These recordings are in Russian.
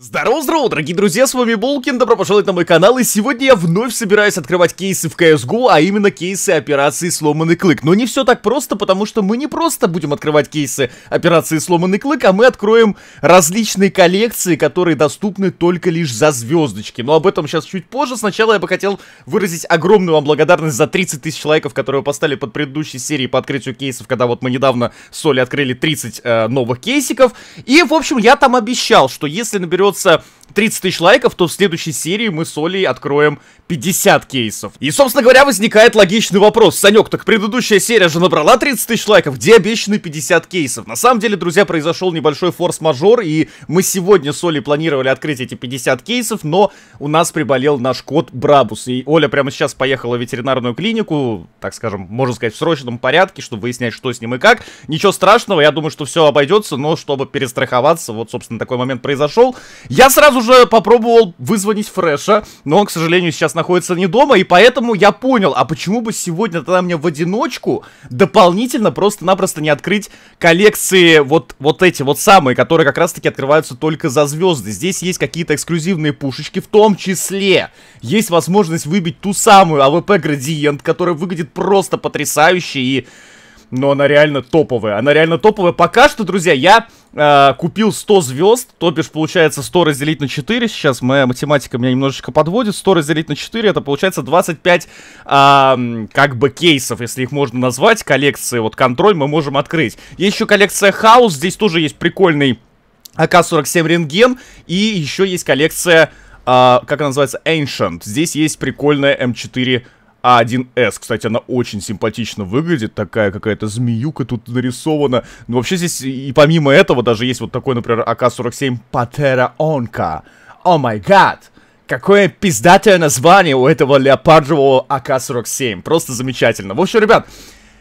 Здорово, здорово, дорогие друзья, с вами Булкин, добро пожаловать на мой канал, и сегодня я вновь собираюсь открывать кейсы в CSGO, а именно кейсы операции «Сломанный клык». Но не все так просто, потому что мы не просто будем открывать кейсы операции «Сломанный клык», а мы откроем различные коллекции, которые доступны только лишь за звездочки. Но об этом сейчас чуть позже, сначала я бы хотел выразить огромную вам благодарность за 30 тысяч лайков, которые вы поставили под предыдущей серией по открытию кейсов, когда вот мы недавно с Соли открыли 30 э, новых кейсиков. И, в общем, я там обещал, что если наберет вернется 30 тысяч лайков, то в следующей серии мы с Олей откроем 50 кейсов. И, собственно говоря, возникает логичный вопрос. Санек, так предыдущая серия же набрала 30 тысяч лайков, где обещаны 50 кейсов? На самом деле, друзья, произошел небольшой форс-мажор, и мы сегодня с Олей планировали открыть эти 50 кейсов, но у нас приболел наш кот Брабус. И Оля прямо сейчас поехала в ветеринарную клинику, так скажем, можно сказать, в срочном порядке, чтобы выяснять, что с ним и как. Ничего страшного, я думаю, что все обойдется, но чтобы перестраховаться, вот, собственно, такой момент произошел. Я сразу сразу же попробовал вызвонить Фреша, но он, к сожалению, сейчас находится не дома, и поэтому я понял, а почему бы сегодня тогда мне в одиночку дополнительно просто-напросто не открыть коллекции вот, вот эти вот самые, которые как раз-таки открываются только за звезды. Здесь есть какие-то эксклюзивные пушечки, в том числе есть возможность выбить ту самую АВП-градиент, которая выглядит просто потрясающе и но она реально топовая. Она реально топовая. Пока что, друзья, я а, купил 100 звезд, то бишь получается 100 разделить на 4, сейчас моя математика меня немножечко подводит, 100 разделить на 4, это получается 25 э, а, как бы кейсов, если их можно назвать, коллекции, вот контроль мы можем открыть. Есть еще коллекция хаос, здесь тоже есть прикольный АК-47 рентген, и еще есть коллекция, э, как она называется, Ancient, здесь есть прикольная М4 эм а1С. Кстати, она очень симпатично выглядит, такая какая-то змеюка тут нарисована. Но вообще здесь и помимо этого даже есть вот такой, например, АК-47 Патера Онка. О май гад! Какое пиздатое название у этого леопардового АК-47. Просто замечательно. В общем, ребят,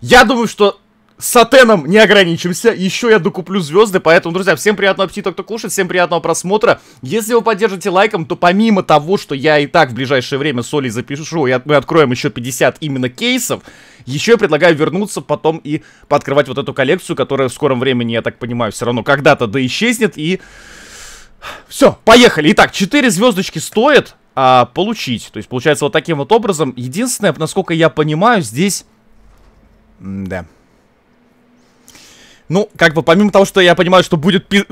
я думаю, что сатеном не ограничимся. Еще я докуплю звезды, поэтому, друзья, всем приятного аппетита, кто кушает, всем приятного просмотра. Если вы поддержите лайком, то помимо того, что я и так в ближайшее время соли запишу, и от, мы откроем еще 50 именно кейсов, еще я предлагаю вернуться потом и пооткрывать вот эту коллекцию, которая в скором времени, я так понимаю, все равно когда-то да исчезнет, и... Все, поехали. Итак, 4 звездочки стоит а, получить. То есть, получается, вот таким вот образом. Единственное, насколько я понимаю, здесь... М да. Ну, как бы, помимо того, что я понимаю, что будет пи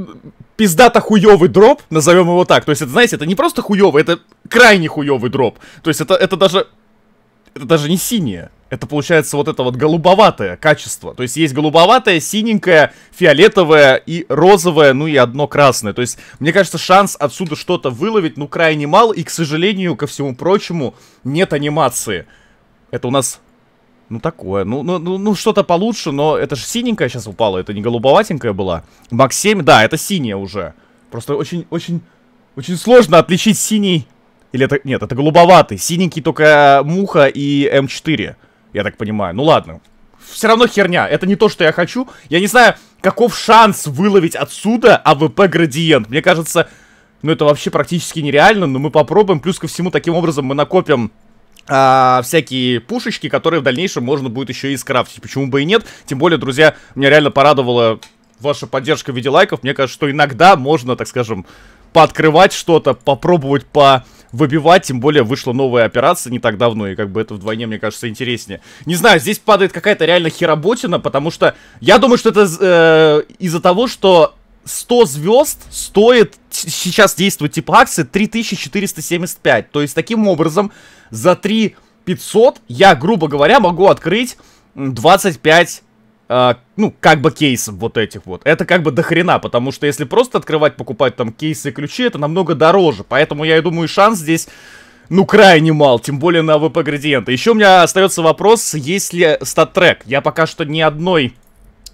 пиздато хуёвый дроп, назовем его так. То есть, это, знаете, это не просто хуёвый, это крайне хуёвый дроп. То есть, это, это даже... Это даже не синее. Это получается вот это вот голубоватое качество. То есть есть голубоватое, синенькое, фиолетовое и розовое, ну и одно красное. То есть, мне кажется, шанс отсюда что-то выловить, ну, крайне мал. И, к сожалению, ко всему прочему, нет анимации. Это у нас ну, такое. Ну, ну, ну, ну что-то получше, но это же синенькая сейчас упала. Это не голубоватенькая была. Макс 7, да, это синяя уже. Просто очень, очень, очень сложно отличить синий... Или это... Нет, это голубоватый. Синенький только э, муха и М4. Эм я так понимаю. Ну, ладно. Все равно херня. Это не то, что я хочу. Я не знаю, каков шанс выловить отсюда АВП-градиент. Мне кажется... Ну, это вообще практически нереально, но мы попробуем. Плюс ко всему, таким образом мы накопим а, всякие пушечки, которые в дальнейшем можно будет еще и скрафтить. Почему бы и нет? Тем более, друзья, меня реально порадовала ваша поддержка в виде лайков. Мне кажется, что иногда можно, так скажем, пооткрывать что-то, попробовать по выбивать, тем более вышла новая операция не так давно, и как бы это вдвойне, мне кажется, интереснее. Не знаю, здесь падает какая-то реально хеработина, потому что я думаю, что это э, из-за того, что 100 звезд стоит сейчас действует тип акции 3475. То есть, таким образом, за 3500 я, грубо говоря, могу открыть 25 Uh, а, ну, как бы кейсов вот этих вот. Это как бы дохрена, потому что если просто открывать, покупать там кейсы и ключи, это намного дороже. Поэтому, я и думаю, шанс здесь, ну, крайне мал, тем более на ВП-градиента. Еще у меня остается вопрос, есть ли стат-трек. Я пока что ни одной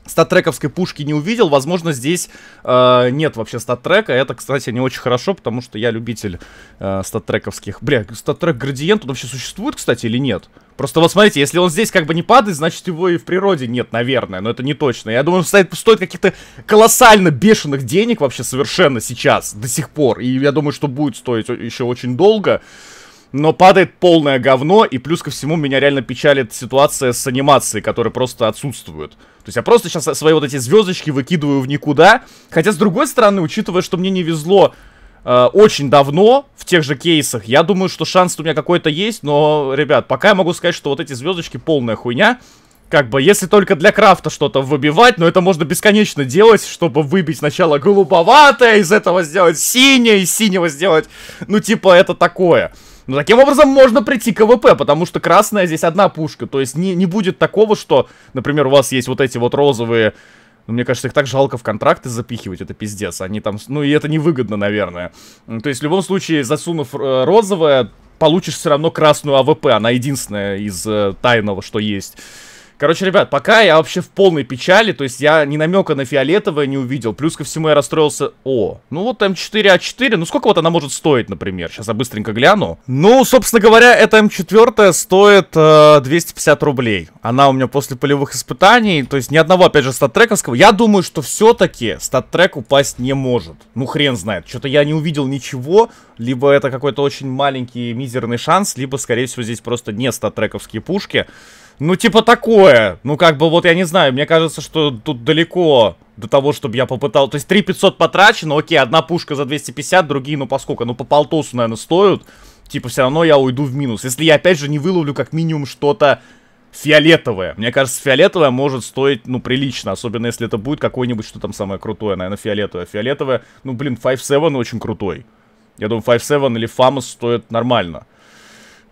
статрековской пушки не увидел. Возможно, здесь э, нет вообще статтрека. Это, кстати, не очень хорошо, потому что я любитель э, статтрековских. Бля, статтрек градиент, он вообще существует, кстати, или нет? Просто вот смотрите, если он здесь как бы не падает, значит его и в природе нет, наверное. Но это не точно. Я думаю, он стоит, стоит каких-то колоссально бешеных денег вообще совершенно сейчас, до сих пор. И я думаю, что будет стоить еще очень долго но падает полное говно, и плюс ко всему меня реально печалит ситуация с анимацией, которая просто отсутствует. То есть я просто сейчас свои вот эти звездочки выкидываю в никуда, хотя с другой стороны, учитывая, что мне не везло э, очень давно в тех же кейсах, я думаю, что шанс у меня какой-то есть, но, ребят, пока я могу сказать, что вот эти звездочки полная хуйня, как бы, если только для крафта что-то выбивать, но это можно бесконечно делать, чтобы выбить сначала голубоватое, из этого сделать синее, из синего сделать, ну, типа, это такое. Но ну, таким образом можно прийти к ВП, потому что красная здесь одна пушка. То есть не, не будет такого, что, например, у вас есть вот эти вот розовые... Ну, мне кажется, их так жалко в контракты запихивать, это пиздец. Они там... Ну, и это невыгодно, наверное. То есть в любом случае, засунув э, розовое, получишь все равно красную АВП. Она единственная из э, тайного, что есть. Короче, ребят, пока я вообще в полной печали, то есть я ни намека на фиолетовое не увидел. Плюс ко всему я расстроился. О, ну вот М4А4, ну сколько вот она может стоить, например? Сейчас я быстренько гляну. Ну, собственно говоря, эта М4 эм стоит э, 250 рублей. Она у меня после полевых испытаний, то есть ни одного, опять же, статтрековского. Я думаю, что все-таки статтрек упасть не может. Ну, хрен знает, что-то я не увидел ничего. Либо это какой-то очень маленький мизерный шанс, либо, скорее всего, здесь просто не статтрековские пушки. Ну, типа такое. Ну, как бы, вот я не знаю, мне кажется, что тут далеко до того, чтобы я попытал... То есть 3500 потрачено, окей, одна пушка за 250, другие, ну, поскольку, Ну, по полтосу, наверное, стоят. Типа, все равно я уйду в минус. Если я, опять же, не выловлю как минимум что-то фиолетовое. Мне кажется, фиолетовое может стоить, ну, прилично. Особенно, если это будет какое-нибудь, что там самое крутое, наверное, фиолетовое. Фиолетовое, ну, блин, 5-7 очень крутой. Я думаю, 5-7 или Фамос стоит нормально.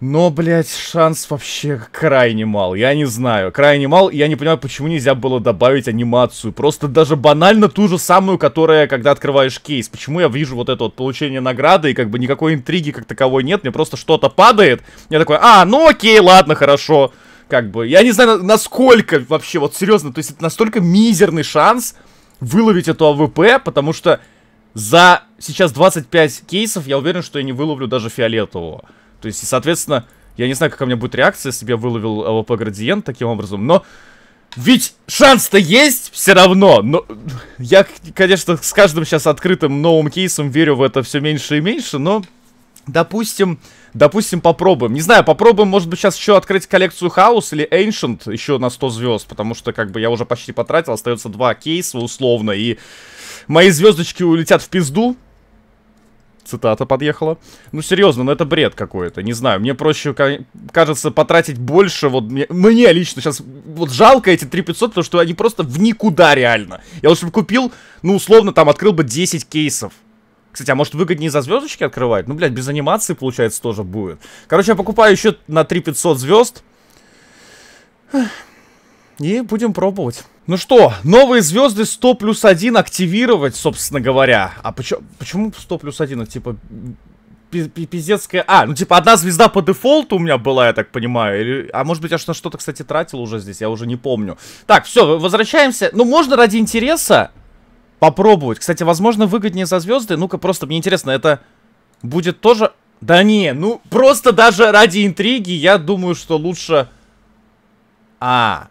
Но, блядь, шанс вообще крайне мал. Я не знаю. Крайне мал. я не понимаю, почему нельзя было добавить анимацию. Просто даже банально ту же самую, которая, когда открываешь кейс. Почему я вижу вот это вот получение награды, и как бы никакой интриги как таковой нет. Мне просто что-то падает. Я такой, а, ну окей, ладно, хорошо. Как бы, я не знаю, насколько вообще, вот серьезно, то есть это настолько мизерный шанс выловить эту АВП, потому что за сейчас 25 кейсов я уверен, что я не выловлю даже фиолетового. То есть, соответственно, я не знаю, какая у меня будет реакция, если я выловил АВП-градиент таким образом, но... Ведь шанс-то есть все равно, но я, конечно, с каждым сейчас открытым новым кейсом верю в это все меньше и меньше, но допустим, допустим, попробуем. Не знаю, попробуем, может быть, сейчас еще открыть коллекцию Хаус или Ancient еще на 100 звезд, потому что, как бы, я уже почти потратил, остается два кейса условно, и мои звездочки улетят в пизду, цитата подъехала. Ну, серьезно, ну это бред какой-то, не знаю. Мне проще, кажется, потратить больше, вот мне, мне лично сейчас вот жалко эти 3500, потому что они просто в никуда реально. Я лучше бы купил, ну, условно, там, открыл бы 10 кейсов. Кстати, а может выгоднее за звездочки открывать? Ну, блядь, без анимации, получается, тоже будет. Короче, я покупаю еще на 3500 звезд. И будем пробовать. Ну что, новые звезды 100 плюс 1 активировать, собственно говоря. А почему, почему 100 плюс 1? Типа, пиздецкая... А, ну типа одна звезда по дефолту у меня была, я так понимаю. Или... А может быть я что-то, кстати, тратил уже здесь, я уже не помню. Так, все, возвращаемся. Ну можно ради интереса попробовать. Кстати, возможно выгоднее за звезды. Ну-ка, просто мне интересно, это будет тоже... Да не, ну просто даже ради интриги я думаю, что лучше... А,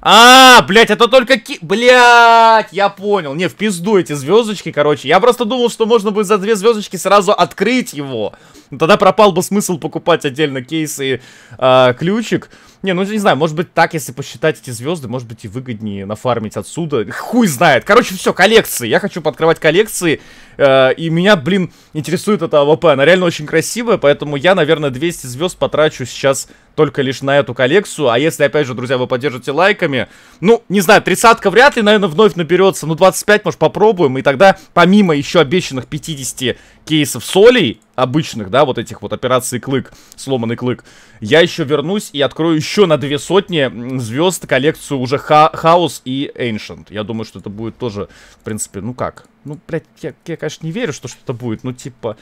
а, блять, это только ки... Блять, я понял. Не, в пизду эти звездочки, короче. Я просто думал, что можно будет за две звездочки сразу открыть его. Но тогда пропал бы смысл покупать отдельно кейсы и а, э, ключик. Не, ну не знаю, может быть так, если посчитать эти звезды, может быть и выгоднее нафармить отсюда. Хуй знает. Короче, все, коллекции. Я хочу подкрывать коллекции. Э, и меня, блин, интересует эта АВП. Она реально очень красивая, поэтому я, наверное, 200 звезд потрачу сейчас только лишь на эту коллекцию. А если, опять же, друзья, вы поддержите лайками, ну, не знаю, тридцатка вряд ли, наверное, вновь наберется. Ну, 25, может, попробуем. И тогда, помимо еще обещанных 50 кейсов солей обычных, да, вот этих вот операций клык, сломанный клык, я еще вернусь и открою еще на две сотни звезд коллекцию уже Ха Хаос и Ancient. Я думаю, что это будет тоже, в принципе, ну как? Ну, блядь, я, я конечно, не верю, что что-то будет, ну типа...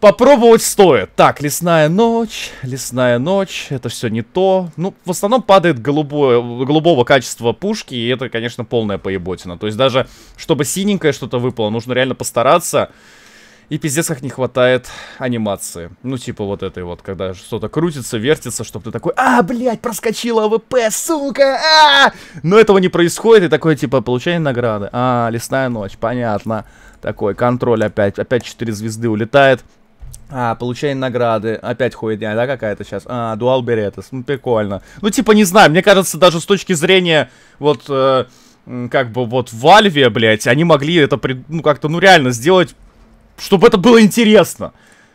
Попробовать стоит. Так, лесная ночь, лесная ночь, это все не то. Ну, в основном падает голубое, голубого качества пушки, и это, конечно, полная поеботина. То есть даже, чтобы синенькое что-то выпало, нужно реально постараться. И пиздец как не хватает анимации. Ну, типа вот этой вот, когда что-то крутится, вертится, чтобы ты такой, а, блядь, проскочила АВП, сука, а! Но этого не происходит, и такое, типа, получение награды. А, лесная ночь, понятно. Такой, контроль опять, опять 4 звезды улетает. А, получение награды. Опять хуйня, «А, да, какая-то сейчас? А, дуал беретес. Ну, прикольно. Ну, типа, не знаю, мне кажется, даже с точки зрения, вот, э, как бы, вот, в Альве, блядь, они могли это, при... ну, как-то, ну, реально сделать чтобы это было интересно.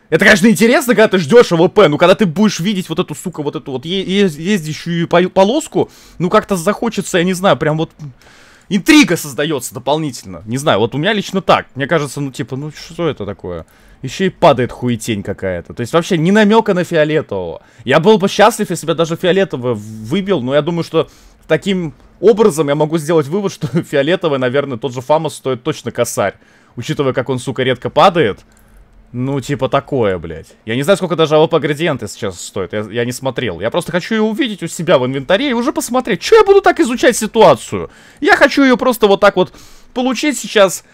Это, конечно, интересно, когда ты ждешь АВП, но когда ты будешь видеть вот эту, сука, вот эту вот ездящую полоску, ну как-то захочется, я не знаю, прям вот интрига создается дополнительно. Не знаю, вот у меня лично так. Мне кажется, ну типа, ну что это такое? Еще и падает хуетень какая-то. То есть вообще ни намека на фиолетового. Я был бы счастлив, если бы я даже фиолетового выбил, но я думаю, что таким образом я могу сделать вывод, что фиолетовый, наверное, тот же Фамос стоит точно косарь. Учитывая, как он, сука, редко падает. Ну, типа такое, блядь. Я не знаю, сколько даже АВП градиенты сейчас стоит. Я, я не смотрел. Я просто хочу ее увидеть у себя в инвентаре и уже посмотреть. Че я буду так изучать ситуацию? Я хочу ее просто вот так вот получить сейчас.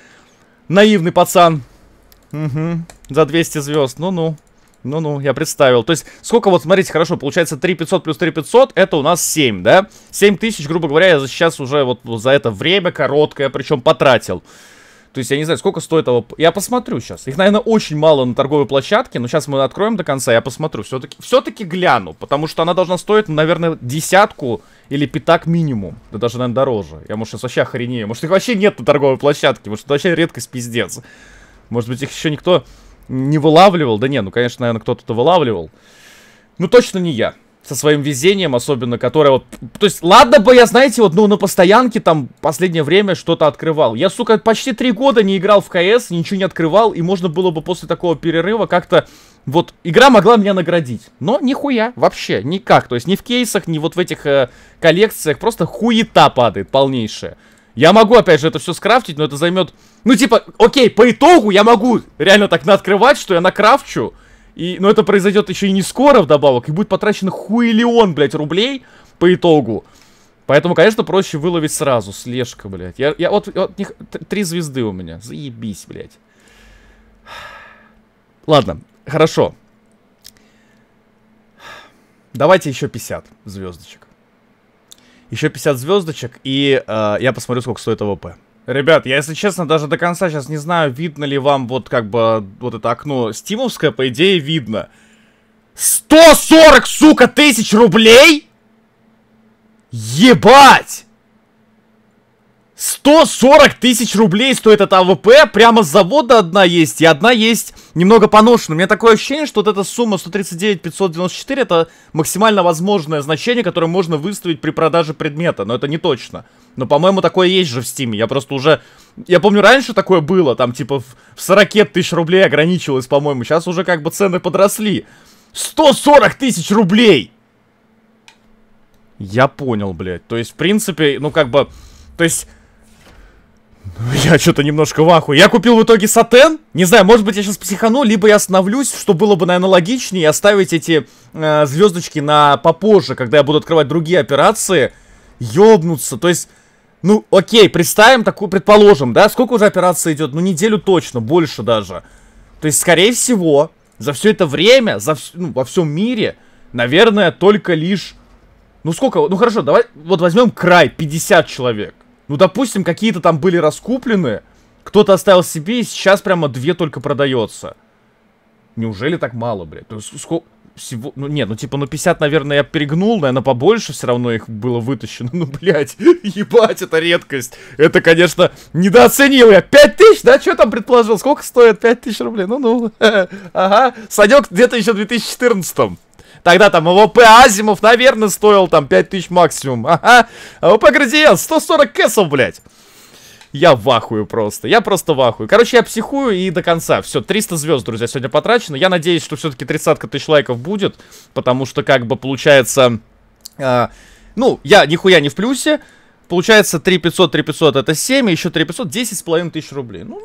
Наивный пацан. Угу. За 200 звезд. Ну-ну. Ну-ну, я представил. То есть, сколько вот, смотрите, хорошо, получается 3500 плюс 3500, это у нас 7, да? 7000, грубо говоря, я сейчас уже вот за это время короткое, причем потратил. То есть я не знаю, сколько стоит его... Я посмотрю сейчас. Их, наверное, очень мало на торговой площадке, но сейчас мы откроем до конца, я посмотрю. Все-таки все -таки гляну, потому что она должна стоить, наверное, десятку или пятак минимум. Да даже, наверное, дороже. Я, может, сейчас вообще охренею. Может, их вообще нет на торговой площадке. Может, это вообще редкость пиздец. Может быть, их еще никто не вылавливал. Да не, ну, конечно, наверное, кто то это вылавливал. Ну, точно не я со своим везением, особенно, которое, вот... То есть, ладно бы я, знаете, вот, ну, на постоянке там последнее время что-то открывал. Я, сука, почти три года не играл в КС, ничего не открывал, и можно было бы после такого перерыва как-то... Вот, игра могла меня наградить. Но нихуя, вообще, никак. То есть, ни в кейсах, ни вот в этих э, коллекциях. Просто хуета падает полнейшая. Я могу, опять же, это все скрафтить, но это займет... Ну, типа, окей, по итогу я могу реально так наоткрывать, что я накрафчу... И, но это произойдет еще и не скоро вдобавок, и будет потрачено хуиллион, блядь, рублей по итогу. Поэтому, конечно, проще выловить сразу. Слежка, блядь. Я, я вот, вот них, три звезды у меня. Заебись, блядь. Ладно, хорошо. Давайте еще 50 звездочек. Еще 50 звездочек, и э, я посмотрю, сколько стоит АВП. Ребят, я, если честно, даже до конца сейчас не знаю, видно ли вам вот как бы вот это окно стимовское, по идее, видно. 140, сука, тысяч рублей? Ебать! 140 тысяч рублей стоит эта АВП, прямо с завода одна есть, и одна есть немного поношена. У меня такое ощущение, что вот эта сумма 139 594 это максимально возможное значение, которое можно выставить при продаже предмета, но это не точно. Но, по-моему, такое есть же в Стиме, я просто уже... Я помню, раньше такое было, там, типа, в 40 тысяч рублей ограничивалось, по-моему, сейчас уже как бы цены подросли. 140 тысяч рублей! Я понял, блядь. То есть, в принципе, ну как бы... То есть, ну, я что-то немножко в ахуе. Я купил в итоге сатен. Не знаю, может быть, я сейчас психану, либо я остановлюсь, что было бы, наверное, логичнее, оставить эти э, звездочки на попозже, когда я буду открывать другие операции. Ёбнуться. То есть, ну, окей, представим такую, предположим, да, сколько уже операция идет? Ну, неделю точно, больше даже. То есть, скорее всего, за все это время, за вс ну, во всем мире, наверное, только лишь... Ну, сколько? Ну, хорошо, давай вот возьмем край, 50 человек. Ну, допустим, какие-то там были раскуплены, кто-то оставил себе, и сейчас прямо две только продается. Неужели так мало, блядь? То ну, сколько... Всего... Ну, нет, ну, типа, ну, 50, наверное, я перегнул, наверное, побольше все равно их было вытащено. Ну, блядь, ебать, это редкость. Это, конечно, недооценил я. 5 тысяч, да? Что там предположил? Сколько стоит 5 тысяч рублей? Ну-ну. Ага, Санек где-то еще в 2014 -м. Тогда там ЛВП Азимов, наверное, стоил там 5000 максимум. Ага. А ЛВП Градиент, 140 кэсов, блядь. Я вахую просто. Я просто вахую. Короче, я психую и до конца. Все, 300 звезд, друзья, сегодня потрачено. Я надеюсь, что все-таки 30 тысяч лайков будет. Потому что, как бы, получается... Э, ну, я нихуя не в плюсе. Получается 3500, 3500 это 7, еще 3500, 10 с половиной тысяч рублей. Ну,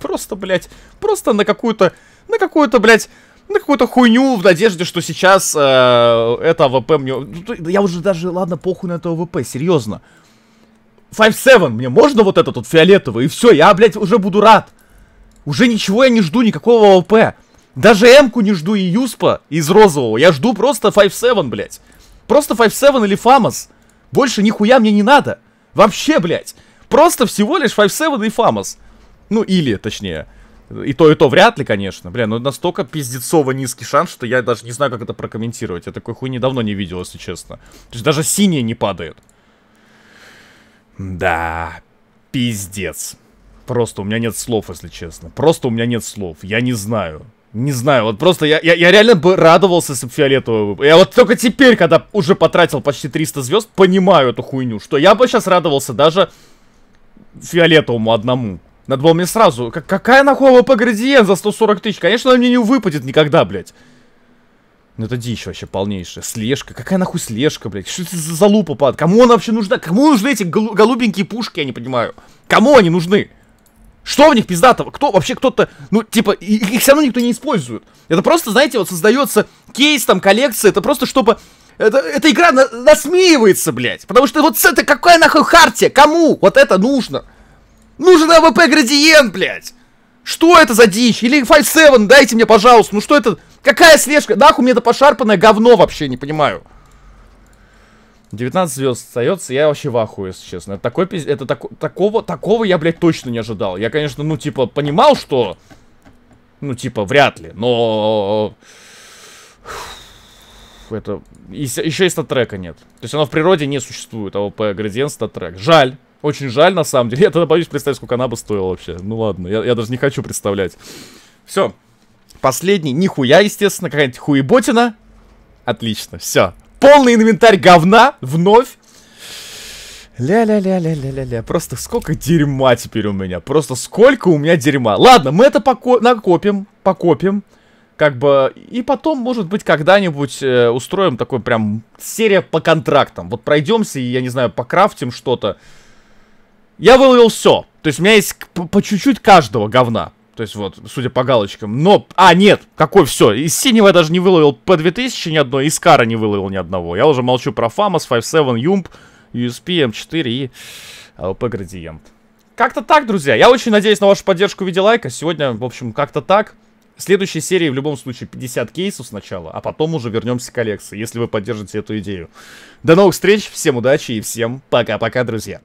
просто, блядь, просто на какую-то, на какую-то, блядь, на ну, какую-то хуйню в надежде, что сейчас э, это АВП мне... Ну, я уже даже, ладно, похуй на это АВП, серьезно. 5-7, мне можно вот этот вот фиолетовый? И все, я, блядь, уже буду рад. Уже ничего я не жду, никакого АВП. Даже Эмку не жду и Юспа из розового. Я жду просто 5-7, блядь. Просто 5-7 или Фамос. Больше нихуя мне не надо. Вообще, блядь. Просто всего лишь 5-7 и Фамос. Ну, или, точнее. И то, и то вряд ли, конечно. Бля, но ну настолько пиздецово низкий шанс, что я даже не знаю, как это прокомментировать. Я такой хуйни давно не видел, если честно. То есть даже синие не падают. Да, пиздец. Просто у меня нет слов, если честно. Просто у меня нет слов. Я не знаю. Не знаю, вот просто я, я, я реально бы радовался, если бы фиолетового Я вот только теперь, когда уже потратил почти 300 звезд, понимаю эту хуйню, что я бы сейчас радовался даже фиолетовому одному. Надо было мне сразу... Как какая нахова по градиент за 140 тысяч? Конечно, она мне не выпадет никогда, блядь. Ну это дичь вообще полнейшая. Слежка. Какая нахуй слежка, блядь? Что это за залупа, пад? Кому она вообще нужна? Кому нужны эти голу голубенькие пушки, я не понимаю? Кому они нужны? Что в них пиздатого? Кто вообще кто-то... Ну, типа, их все равно никто не использует. Это просто, знаете, вот создается кейс, там, коллекция. Это просто чтобы... Это, эта игра на, насмеивается, блядь. Потому что вот это какая нахуй хартия? Кому? Вот это нужно. Нужен АВП градиент, блядь! Что это за дичь? Или Фальт 7, дайте мне, пожалуйста. Ну что это? Какая слежка? Нахуй мне это пошарпанное говно вообще, не понимаю. 19 звезд остается, я вообще в ахуе, если честно. Это, такой, это так, такого, такого я, блядь, точно не ожидал. Я, конечно, ну, типа, понимал, что... Ну, типа, вряд ли, но... Это... еще и статрека нет. То есть оно в природе не существует, АВП, градиент, статрек. Жаль. Очень жаль, на самом деле. Я тогда боюсь представить, сколько она бы стоила вообще. Ну ладно, я, я даже не хочу представлять. Все. Последний. Нихуя, естественно, какая-нибудь хуеботина. Отлично, все. Полный инвентарь говна вновь. Ля-ля-ля-ля-ля-ля-ля. Просто сколько дерьма теперь у меня. Просто сколько у меня дерьма. Ладно, мы это поко накопим, покопим. Как бы, и потом, может быть, когда-нибудь э, устроим такой прям серия по контрактам. Вот пройдемся и, я не знаю, покрафтим что-то. Я выловил все. То есть у меня есть по чуть-чуть каждого говна. То есть вот, судя по галочкам. Но, а, нет, какой все. Из синего я даже не выловил по 2000 ни одной, из кара не выловил ни одного. Я уже молчу про Фамос, 5.7, Юмп, USP, М4 и АВП Градиент. Как-то так, друзья. Я очень надеюсь на вашу поддержку в виде лайка. Сегодня, в общем, как-то так. В следующей серии в любом случае 50 кейсов сначала, а потом уже вернемся к коллекции, если вы поддержите эту идею. До новых встреч, всем удачи и всем пока-пока, друзья.